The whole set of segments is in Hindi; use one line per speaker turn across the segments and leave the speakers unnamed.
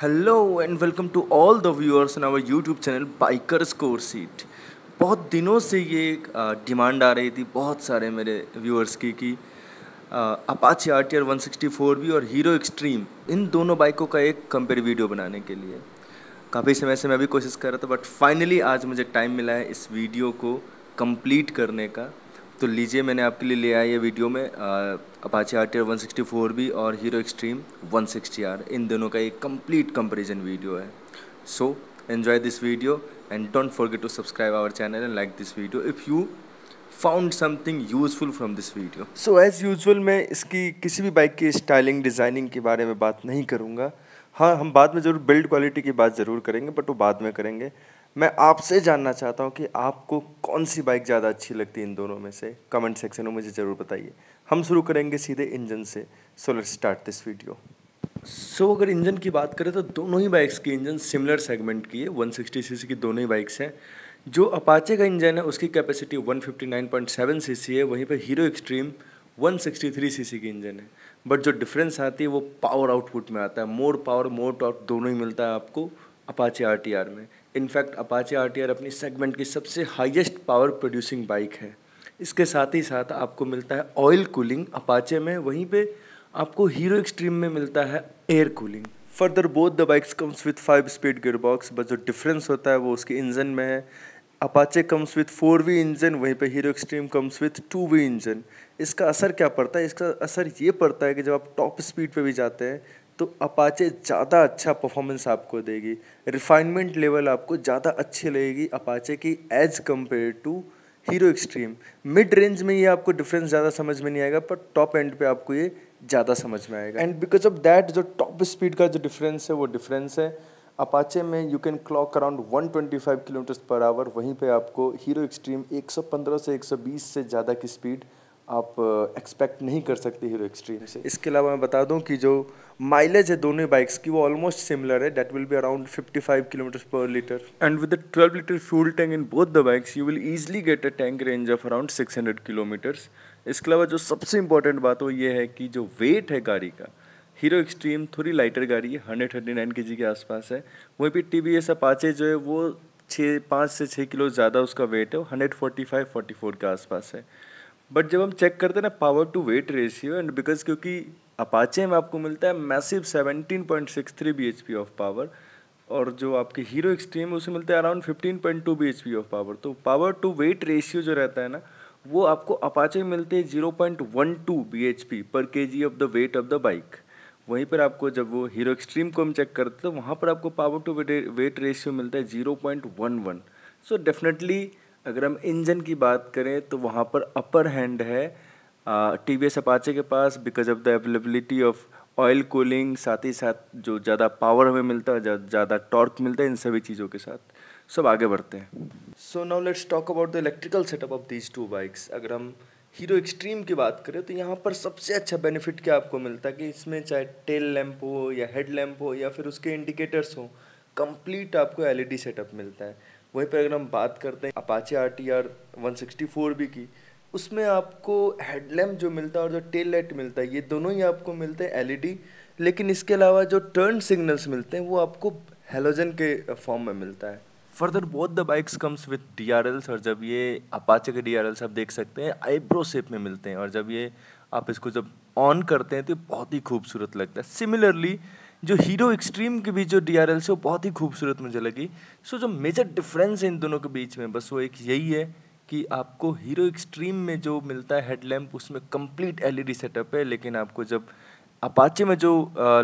hello and welcome to all the viewers in our YouTube channel bikers core seat बहुत दिनों से ये डिमांड आ रही थी बहुत सारे मेरे व्यूअर्स की कि Apache R T R one sixty four भी और हीरो एक्सट्रीम इन दोनों बाइकों का एक कंपेयर वीडियो बनाने के लिए काफ़ी समय से मैं भी कोशिश कर रहा था बट फाइनली आज मुझे टाइम मिला है इस वीडियो को कंप्लीट करने का तो लीजिए मैंने आपके लिए ले आया ये वीडियो में Apache R T R one sixty four B और Hero Xtreme one sixty R इन दोनों का एक कंप्लीट कंपेरिजन वीडियो है so enjoy this video and don't forget to subscribe our channel and like this video if you found something useful from this video so as usual मैं इसकी किसी भी बाइक की स्टाइलिंग डिज़ाइनिंग के बारे में बात नहीं करूँगा हाँ हम बाद में ज़रूर बिल्ड क्वालिटी की बात ज़रूर करेंगे बट वो बाद में करेंगे मैं आपसे जानना चाहता हूँ कि आपको कौन सी बाइक ज़्यादा अच्छी लगती है इन दोनों में से कमेंट सेक्शन में मुझे ज़रूर बताइए हम शुरू करेंगे सीधे इंजन से so start this video so so, अगर इंजन की बात करें तो दोनों ही बाइक्स की इंजन सिमिलर सेगमेंट की है 160 सीसी की दोनों ही बाइक्स हैं जो अपाचे का इंजन है उसकी कैपेसिटी 159.7 सीसी है वहीं पर हीरो एक्सट्रीम 163 सीसी की इंजन है बट जो डिफरेंस आती है वो पावर आउटपुट में आता है मोर पावर मोर टॉप दोनों ही मिलता है आपको अपाचे आर में इनफैक्ट अपाचे आर अपनी सेगमेंट की सबसे हाईएस्ट पावर प्रोड्यूसिंग बाइक है इसके साथ ही साथ आपको मिलता है ऑयल कूलिंग अपाचे में वहीं पे आपको हीरो एक्सट्रीम में मिलता है air cooling further both the bikes comes with five speed gearbox but जो डिफरेंस होता है वो उसके इंजन में है Apache comes with four V engine वहीं पे Hero Xtreme comes with two V engine इसका असर क्या पड़ता है इसका असर ये पड़ता है कि जब आप टॉप स्पीड पे भी जाते हैं तो अपाचे ज़्यादा अच्छा परफॉर्मेंस आपको देगी रिफाइनमेंट लेवल आपको ज़्यादा अच्छी लगेगी अपाचे की as compare to hero Xtreme mid range में ये आपको डिफरेंस ज़्यादा समझ में नहीं आएगा पर टॉप एंड पे आपको ये ज़्यादा समझ में आएगा एंड बिकॉज ऑफ दैट जो टॉप स्पीड का जो डिफरेंस है वो डिफरेंस है अपाचे में you can clock around 125 kilometre per hour वहीं पे आपको हीरो एक्सट्रीम 115 से 120 से ज़्यादा की स्पीड आप एक्सपेक्ट नहीं कर सकते हीरो एक्सट्रीम से इसके अलावा मैं बता दूं कि जो माइलेज है दोनों बाइक्स की वो ऑलमोस्ट सिमिलर है that will be around 55 kilometre per litre and with 12 litre fuel tank in both the bikes you will easily get a tank range of around 600 kilometres इसके अलावा जो सबसे इंपॉर्टेंट बात वो ये है कि जो वेट है गाड़ी का हीरो एक्सट्रीम थोड़ी लाइटर गाड़ी है हंड्रेड थर्टी नाइन के जी के आसपास है वहीं पर टी वी एस अपाचे जो है वो छः पाँच से छः किलो ज़्यादा उसका वेट है वो hundred forty five forty four के आसपास है बट जब हम चेक करते हैं ना power to weight ratio and because क्योंकि अपाचे में आपको मिलता है massive 17.63 point six three B H P of power और जो आपके हीरो एक्सट्रीम है उसे मिलता है around 15.2 point two B H P of power तो पावर टू वेट रेशियो जो रहता है ना वो आपको अपाचे में मिलते हैं zero point one two B H P per K G of the weight of the bike वहीं पर आपको जब वो हीरो एक्सट्रीम को हम चेक करते हैं तो वहाँ पर आपको पावर टू वेट रेशियो मिलता है zero point one one so definitely अगर हम इंजन की बात करें तो वहाँ पर अपर हैंड है टी वी एस अपाचे के पास because of the availability of oil cooling साथ ही साथ जो ज़्यादा पावर हमें मिलता है ज़्यादा टॉर्क मिलता है इन सभी चीज़ों के साथ सब आगे बढ़ते हैं so now let's talk about the electrical setup of these two bikes अगर हम हीरो एक्सट्रीम की बात करें तो यहाँ पर सबसे अच्छा बेनिफिट क्या आपको मिलता है कि इसमें चाहे टेल लैम्प हो या हेड लैम्प हो या फिर उसके इंडिकेटर्स हो कंप्लीट आपको एलईडी सेटअप e मिलता है वहीं पर अगर हम बात करते हैं Apache R T R one sixty four भी की उसमें आपको हेडलैम्प जो मिलता है और जो टेल लाइट मिलता है ये दोनों ही आपको मिलते हैं एल e लेकिन इसके अलावा जो टर्न सिग्नल्स मिलते हैं वो आपको हेलोजन के फॉर्म में मिलता है further both the bikes comes with D R Ls और जब ये अपाचे के डी आर एल्स आप देख सकते हैं आईब्रो शेप में मिलते हैं और जब ये आप इसको जब ऑन करते हैं तो बहुत ही खूबसूरत लगता है सिमिलरली जो हीरो एक्सट्रीम के बीच जो डी आर एल से वो बहुत ही खूबसूरत मुझे लगी सो जो मेजर डिफरेंस है इन दोनों के बीच में बस वो एक यही है कि आपको हीरो एक्सट्रीम में जो मिलता है हेडलैम्प उसमें कंप्लीट एल सेटअप है लेकिन आपको जब अपाचे में जो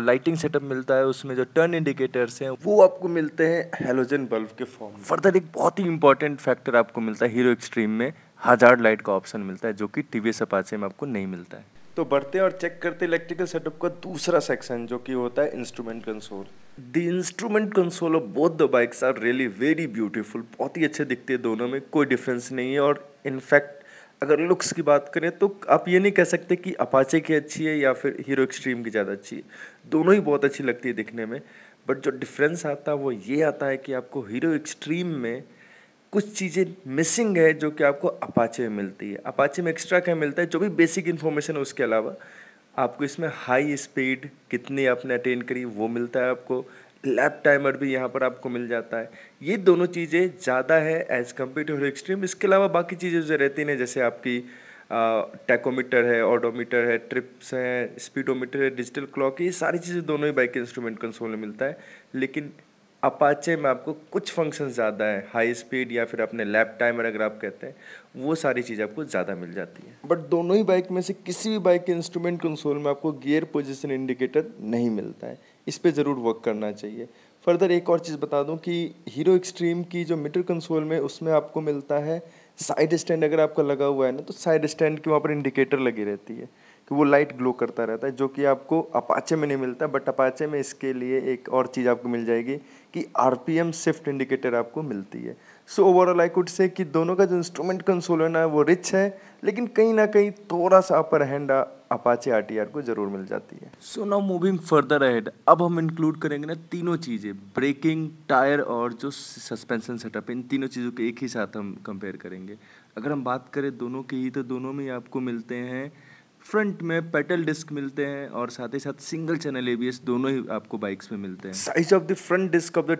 लाइटिंग सेटअप मिलता है उसमें जो टर्न इंडिकेटर्स हैं वो आपको मिलते हैं हेलोजन बल्ब के फॉर्म फर्दर एक बहुत ही इंपॉर्टेंट फैक्टर आपको मिलता है हीरो एक्सट्रीम में हजार लाइट का ऑप्शन मिलता है जो कि टी वी अपाचे में आपको नहीं मिलता है तो बढ़ते और चेक करते इलेक्ट्रिकल सेटअप का दूसरा सेक्शन जो कि होता है instrument console the instrument console of both the bikes are really very beautiful बहुत ही अच्छे दिखते हैं दोनों में कोई डिफरेंस नहीं है और इनफैक्ट अगर लुक्स की बात करें तो आप ये नहीं कह सकते कि अपाचे की अच्छी है या फिर हीरो एक्सट्रीम की ज़्यादा अच्छी है दोनों ही बहुत अच्छी लगती है दिखने में बट जो डिफरेंस आता है वो ये आता है कि आपको हीरो एक्सट्रीम में कुछ चीज़ें मिसिंग है जो कि आपको अपाचे में मिलती है अपाचे में एक्स्ट्रा क्या मिलता है जो भी बेसिक इन्फॉर्मेशन है उसके अलावा आपको इसमें हाई स्पीड कितनी आपने अटेंड करी वो मिलता है आपको लैप टाइमर भी यहाँ पर आपको मिल जाता है ये दोनों चीज़ें ज़्यादा है एज़ कम्पेयर टू एक्सट्रीम इसके अलावा बाकी चीज़ें जो रहती हैं जैसे आपकी टैकोमीटर है ऑडोमीटर है ट्रिप्स हैं स्पीडोमीटर है डिजिटल क्लॉक ये सारी चीज़ें दोनों ही बाइक इंस्ट्रूमेंट कंसोल में मिलता है लेकिन अपाचे में आपको कुछ फंक्शन ज़्यादा है हाई स्पीड या फिर अपने लैप टाइमर अगर आप कहते हैं वो सारी चीज़ आपको ज़्यादा मिल जाती है बट दोनों ही बाइक में से किसी भी बाइक के इंस्ट्रूमेंट कंसोल में आपको गियर पोजिशन इंडिकेटर नहीं मिलता है इस पर ज़रूर वर्क करना चाहिए फर्दर एक और चीज़ बता दूँ कि हीरो एक्सट्रीम की जो मीटर कंसोल में उसमें आपको मिलता है साइड स्टैंड अगर आपका लगा हुआ है ना तो साइड स्टैंड के वहाँ पर इंडिकेटर लगी रहती है तो वो लाइट ग्लो करता रहता है जो कि आपको अपाचे में नहीं मिलता बट अपाचे में इसके लिए एक और चीज़ आपको मिल जाएगी कि एम शिफ्ट इंडिकेटर आपको मिलती है so overall I could say कि दोनों का जो इंस्ट्रूमेंट कंसोल है ना वो रिच है लेकिन कहीं ना कहीं थोड़ा सा अपर हैंड अपाचे आर को ज़रूर मिल जाती है so now moving further ahead अब हम इंक्लूड करेंगे ना तीनों चीज़ें ब्रेकिंग टायर और जो सस्पेंशन सेटअप इन तीनों चीज़ों के एक ही साथ हम कंपेयर करेंगे अगर हम बात करें दोनों की ही तो दोनों में आपको मिलते हैं फ्रंट में पेटल डिस्क मिलते हैं और साथ ही साथ सिंगल चैनल ए दोनों ही आपको बाइक्स में मिलते हैं size of the front disc of the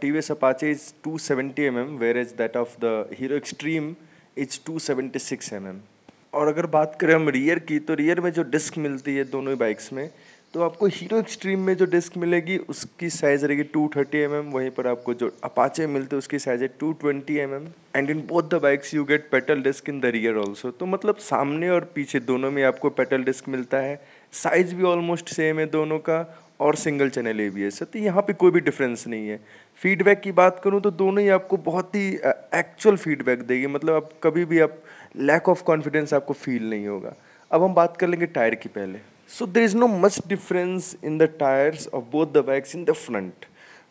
T V S Apache is two seventy M M where is that of the hero Xtreme is two seventy six M M और अगर बात करें हम रियर की तो रियर में जो डिस्क मिलती है दोनों ही बाइक्स में तो आपको हीरो एक्सट्रीम में जो डिस्क मिलेगी उसकी साइज़ रहेगी टू थर्टी एम एम वहीं पर आपको जो अपाचे मिलते उसकी साइज़ है two twenty M M and in both the bikes you get petal disc in the rear also तो मतलब सामने और पीछे दोनों में आपको पेटल डिस्क मिलता है साइज़ भी ऑलमोस्ट सेम है दोनों का और single channel A B S है तो यहाँ पर कोई भी डिफरेंस नहीं है फीडबैक की बात करूँ तो दोनों ही आपको बहुत ही एक्चुअल फीडबैक देगी मतलब आप कभी भी आप लैक ऑफ कॉन्फिडेंस आपको फील नहीं होगा अब हम बात कर लेंगे टायर की पहले so there is no much difference in the tyres of both the bikes in the front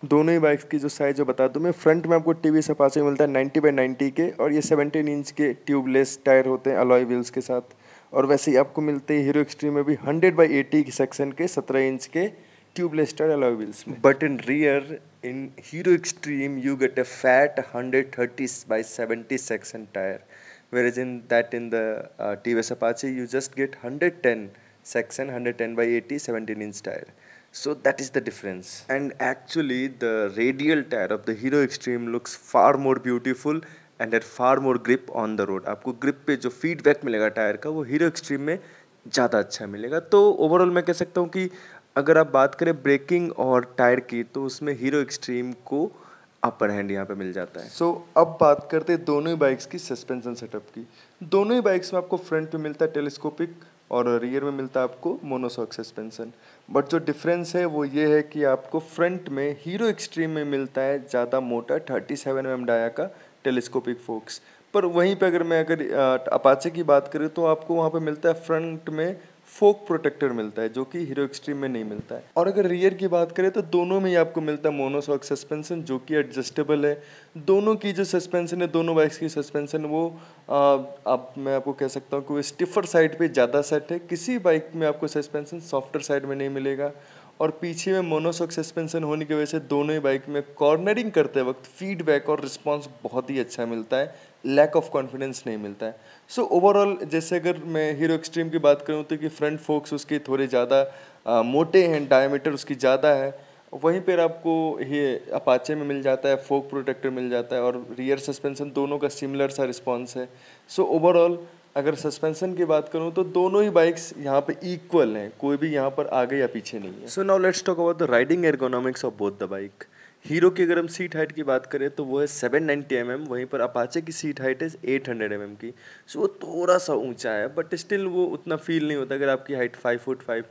दोनों ही बाइक्स की जो साइज़ है बता दूँ मैं फ्रंट में आपको टी वी सपासे में मिलता है नाइन्टी बाई नाइन्टी के और ये सेवनटीन इंच के ट्यूबलेस टायर होते हैं अलॉय व्हील्स के साथ और वैसे ही आपको मिलते हैं हीरो एक्सट्रीम में भी हंड्रेड बाई एटी के सेक्शन के सत्रह इंच के ट्यूबलेस टायर अलॉय व्हील्स में but in rear in Hero Xtreme you get a fat hundred thirty by seventy section tyre where is that in the T V S पास you just get hundred ten section 110 by 80 17 inch tire so that is the difference and actually the radial tire of the hero extreme looks far more beautiful and had far more grip on the road aapko grip pe jo feedback milega tire ka wo hero extreme mein zyada acha milega to overall main keh sakta hu ki agar aap baat kare braking aur tire ki to usme hero extreme ko upper hand यहाँ पे मिल जाता है सो so, अब बात करते हैं दोनों ही बाइक्स की सस्पेंशन सेटअप की दोनों ही बाइक्स में आपको फ्रंट पे मिलता है टेलीस्कोपिक और रियर में मिलता है आपको मोनोसॉक सस्पेंसन बट जो डिफरेंस है वो ये है कि आपको फ्रंट में हीरो एक्सट्रीम में मिलता है ज़्यादा मोटा थर्टी सेवन एम डाया का टेलीस्कोपिक फोक्स पर वहीं पे अगर मैं अगर अपाचे की बात करूँ तो आपको वहाँ पे मिलता है फ्रंट में फोक प्रोटेक्टर मिलता है जो कि हीरो एक्सट्रीम में नहीं मिलता है और अगर रियर की बात करें तो दोनों में ही आपको मिलता है मोनोसॉक सस्पेंशन जो कि एडजस्टेबल है दोनों की जो सस्पेंशन है दोनों बाइक्स की सस्पेंशन वो आ, आप मैं आपको कह सकता हूँ कि वो स्टिफर साइड पे ज़्यादा सेट है किसी बाइक में आपको सस्पेंशन सॉफ्टर साइड में नहीं मिलेगा और पीछे में मोनोसॉक सस्पेंशन होने की वजह से दोनों ही बाइक में कॉर्नरिंग करते वक्त फीडबैक और रिस्पॉन्स बहुत ही अच्छा मिलता है लैक ऑफ कॉन्फिडेंस नहीं मिलता है सो so, ओवरऑल जैसे अगर मैं हीरो एक्सट्रीम की बात करूँ तो कि फ्रंट फोक्स उसके थोड़े ज़्यादा मोटे हैं डायमीटर उसकी ज़्यादा है वहीं पर आपको ये अपाचे में मिल जाता है फोक प्रोटेक्टर मिल जाता है और रियर सस्पेंसन दोनों का सिमिलर सा रिस्पॉन्स है सो so, ओवरऑल अगर सस्पेंशन की बात करूँ तो दोनों ही बाइक्स यहाँ पे इक्वल हैं कोई भी यहाँ पर आगे या पीछे नहीं है so now let's talk about the riding ergonomics of both the bike Hero की अगर हम सीट हाइट की बात करें तो वो है सेवन नाइन्टी एम एम वहीं पर अपाचे की सीट हाइट है एट हंड्रेड एम एम की सो वो थोड़ा सा ऊंचा है बट स्टिल वो उतना फील नहीं होता अगर आपकी height five foot five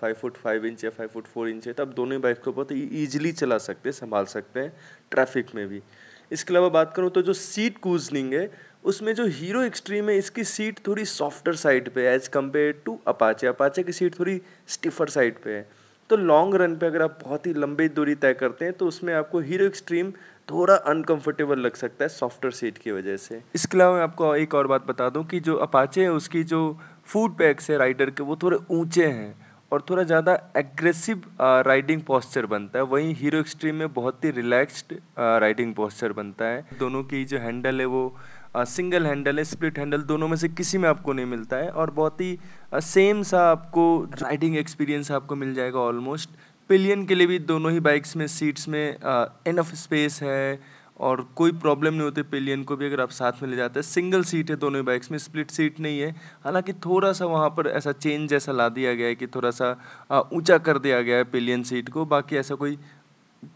five foot five inch या फाइव फुट फोर इंच है तो आप दोनों ही बाइक को बहुत ईजिली चला सकते हैं संभाल सकते हैं ट्रैफिक में भी इसके अलावा बात करूँ तो जो सीट कूजनिंग है उसमें जो हीरो एक्सट्रीम है इसकी सीट थोड़ी सॉफ्टर साइड पे है as compare to Apache Apache की सीट थोड़ी स्टिफर साइड पे है तो लॉन्ग रन पे अगर आप बहुत ही लंबी दूरी तय करते हैं तो उसमें आपको हीरो एक्सट्रीम थोड़ा अनकंफर्टेबल लग सकता है सॉफ्टवेयर सीट की वजह से इसके अलावा मैं आपको एक और बात बता दूं कि जो अपाचे है उसकी जो फूड पैक्स है राइडर के वो थोड़े ऊंचे हैं और थोड़ा ज़्यादा एग्रेसिव राइडिंग पोस्चर बनता है वहीं हीरो एक्सट्रीम में बहुत ही रिलैक्स्ड राइडिंग पोस्चर बनता है दोनों की जो हैंडल है वो सिंगल हैंडल है स्प्लिट हैंडल दोनों में से किसी में आपको नहीं मिलता है और बहुत ही सेम सा आपको राइडिंग एक्सपीरियंस आपको मिल जाएगा ऑलमोस्ट पिलियन के लिए भी दोनों ही बाइक्स में सीट्स में इनफ स्पेस है और कोई प्रॉब्लम नहीं होती पिलियन को भी अगर आप साथ में ले जाते हैं सिंगल सीट है दोनों ही बाइक्स में स्प्लिट सीट नहीं है हालांकि थोड़ा सा वहाँ पर ऐसा चेंज जैसा ला दिया गया है कि थोड़ा सा ऊंचा कर दिया गया है पिलियन सीट को बाकी ऐसा कोई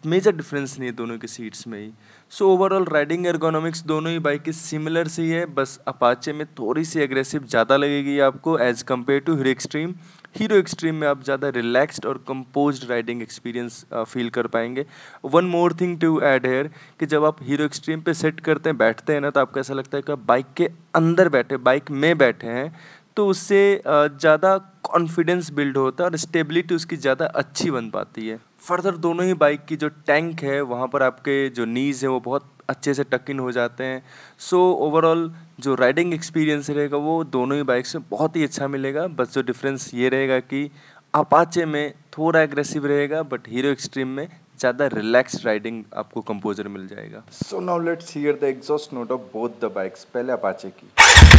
मेजर डिफरेंस नहीं है दोनों के सीट्स में ही सो ओवरऑल राइडिंग एर्गोनॉमिक्स दोनों ही बाइक की सिमिलर सी है बस अपाचे में थोड़ी सी एग्रेसिव ज़्यादा लगेगी आपको as compare to hero Xtreme Hero Xtreme में आप ज़्यादा रिलैक्स्ड और कंपोज राइडिंग एक्सपीरियंस फील कर पाएंगे one more thing to add here कि जब आप हीरो एक्सट्रीम पे सेट करते हैं बैठते हैं ना तो आपको ऐसा लगता है कि आप बाइक के अंदर बैठे बाइक में बैठे हैं तो उससे ज़्यादा कॉन्फिडेंस बिल्ड होता है और स्टेबिलिटी उसकी ज़्यादा अच्छी बन पाती है फर्दर दोनों ही बाइक की जो टैंक है वहाँ पर आपके जो नीज़ है वो बहुत अच्छे से टक इन हो जाते हैं सो so, ओवरऑल जो राइडिंग एक्सपीरियंस रहेगा वो दोनों ही बाइक से बहुत ही अच्छा मिलेगा बस जो डिफरेंस ये रहेगा कि अपाचे में थोड़ा एग्रेसिव रहेगा बट हीरो एक्सट्रीम में ज़्यादा रिलैक्स राइडिंग आपको कंपोजर मिल जाएगा so now let's hear the exhaust note of both the bikes पहले अपाचे की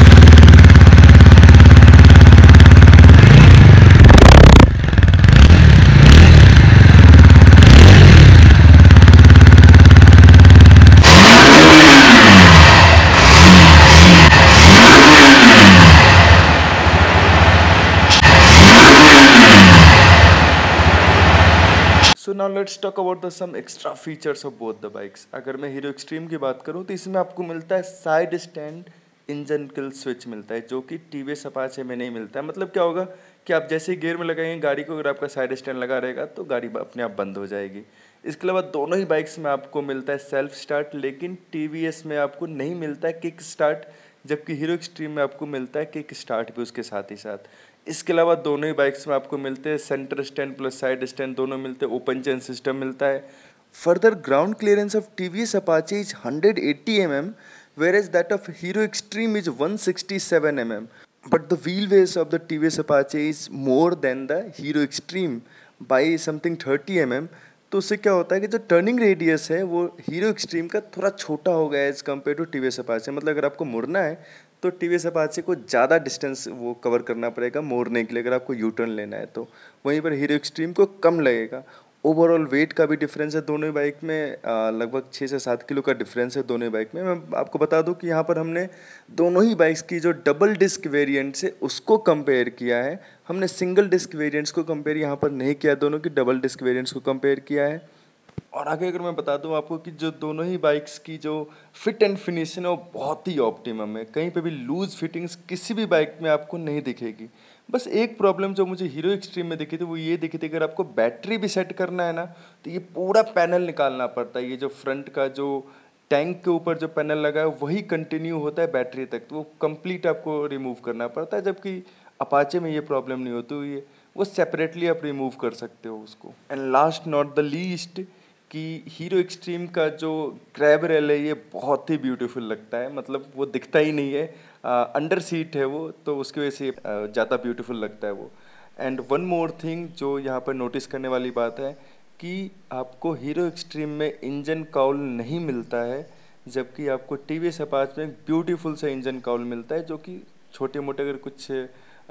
let's talk about the some extra features of both the bikes अगर मैं हीरो एक्सट्रीम की बात करूँ तो इसमें आपको मिलता है side stand engine kill switch मिलता है जो कि टी वी सपाचे में नहीं मिलता है मतलब क्या होगा कि आप जैसे ही गेयर में लगाएंगे गाड़ी को अगर आपका साइड स्टैंड लगा रहेगा तो गाड़ी अपने आप बंद हो जाएगी इसके अलावा दोनों ही बाइक्स में आपको मिलता है सेल्फ स्टार्ट लेकिन टी वी एस में आपको नहीं मिलता है किक स्टार्ट जबकि हीरो एक्सट्रीम में आपको मिलता है किक स्टार्ट भी उसके साथ ही साथ इसके अलावा दोनों ही बाइक्स में आपको मिलते हैं centre stand plus side stand दोनों मिलते हैं ओपन चेन सिस्टम मिलता है further ground clearance of T V S Apache is hundred eighty M M where is that of Hero Xtreme is one sixty seven M M but the wheel base of the T V S Apache is more than the hero Xtreme by something thirty M M तो उससे क्या होता है कि जो टर्निंग रेडियस है वो हीरो एक्सट्रीम का थोड़ा छोटा हो गया as compare to T V S Apache मतलब अगर आपको मुड़ना है तो टी वी एस अपाचे को ज़्यादा डिस्टेंस वो कवर करना पड़ेगा मोड़ने के लिए अगर आपको यू टर्न लेना है तो वहीं पर हीरो एक्सट्रीम को कम लगेगा ओवरऑल वेट का भी डिफरेंस है दोनों ही बाइक में लगभग छः से सात किलो का डिफरेंस है दोनों ही बाइक में मैं आपको बता दूं कि यहाँ पर हमने दोनों ही बाइक्स की जो डबल डिस्क वेरिएंट से उसको कंपेयर किया है हमने सिंगल डिस्क वेरिएंट्स को कंपेयर यहाँ पर नहीं किया दोनों की डबल डिस्क वेरिएंट्स को कंपेयर किया है और आगे अगर मैं बता दूं आपको कि जो दोनों ही बाइक्स की जो फिट एंड फिनिश है वो बहुत ही ऑप्टिमम है कहीं पे भी लूज़ फिटिंग्स किसी भी बाइक में आपको नहीं दिखेगी बस एक प्रॉब्लम जो मुझे हीरो एक्सट्रीम में दिखी थी वो ये दिखी थी अगर आपको बैटरी भी सेट करना है ना तो ये पूरा पैनल निकालना पड़ता है ये जो फ्रंट का जो टैंक के ऊपर जो पैनल लगा है वही कंटिन्यू होता है बैटरी तक तो वो कंप्लीट आपको रिमूव करना पड़ता है जबकि अपाचे में ये प्रॉब्लम नहीं होती हुई है वो सेपरेटली आप रिमूव कर सकते हो उसको and last not the least कि हीरो एक्सट्रीम का जो क्रैब रेल है ये बहुत ही ब्यूटीफुल लगता है मतलब वो दिखता ही नहीं है अंडर uh, सीट है वो तो उसकी वजह से ज़्यादा ब्यूटीफुल लगता है वो एंड वन मोर थिंग जो यहाँ पर नोटिस करने वाली बात है कि आपको हीरो एक्सट्रीम में इंजन काउल नहीं मिलता है जबकि आपको टी वी में ब्यूटीफुल सा इंजन काउल मिलता है जो कि छोटे मोटे अगर कुछ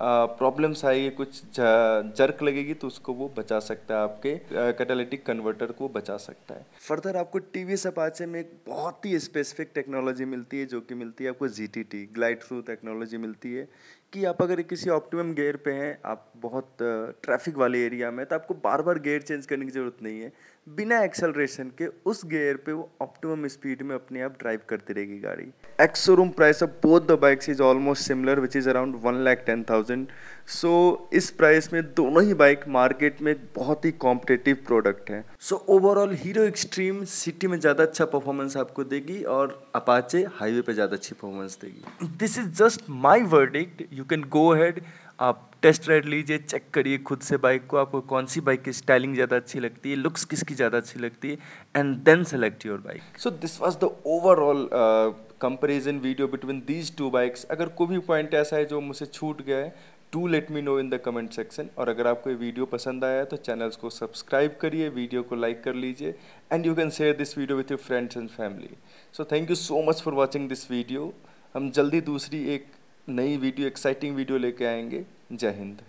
प्रॉब्लम्स आएगी कुछ जर्क लगेगी तो उसको वो बचा सकता है आपके कैटालिटिक कन्वर्टर को बचा सकता है फर्दर आपको टी वी सपाचे में एक बहुत ही स्पेसिफिक टेक्नोलॉजी मिलती है जो कि मिलती है आपको G T T glide through technology मिलती है कि आप अगर किसी ऑप्टिमम गेयर पे हैं आप बहुत ट्रैफिक वाले एरिया में तो आपको बार बार गेयर चेंज करने की ज़रूरत नहीं है बिना एक्सेलरेशन के उस गियर पे वो ऑप्टिमम स्पीड में अपने आप ड्राइव करती रहेगी गाड़ी ex showroom price of both the bikes is almost similar which is around one lakh ten thousand so इस प्राइस में दोनों ही बाइक मार्केट में बहुत ही कॉम्पिटेटिव प्रोडक्ट है so overall Hero Xtreme city में ज़्यादा अच्छा परफॉर्मेंस आपको देगी और अपाचे हाईवे पर ज़्यादा अच्छी परफॉर्मेंस देगी this is just my verdict you can go ahead आप टेस्ट राइड लीजिए चेक करिए खुद से बाइक को आपको कौन सी बाइक की स्टाइलिंग ज़्यादा अच्छी लगती है लुक्स किसकी ज़्यादा अच्छी लगती है and then select your bike so this was the overall comparison video between these two bikes अगर कोई भी पॉइंट ऐसा है जो मुझसे छूट गया है to let me know in the comment section और अगर आपको ये वीडियो पसंद आया तो चैनल्स को सब्सक्राइब करिए वीडियो को लाइक कर लीजिए and you can share this video with your friends and family so thank you so much for watching this video हम जल्दी दूसरी एक नई वीडियो एक्साइटिंग वीडियो लेके आएंगे जय हिंद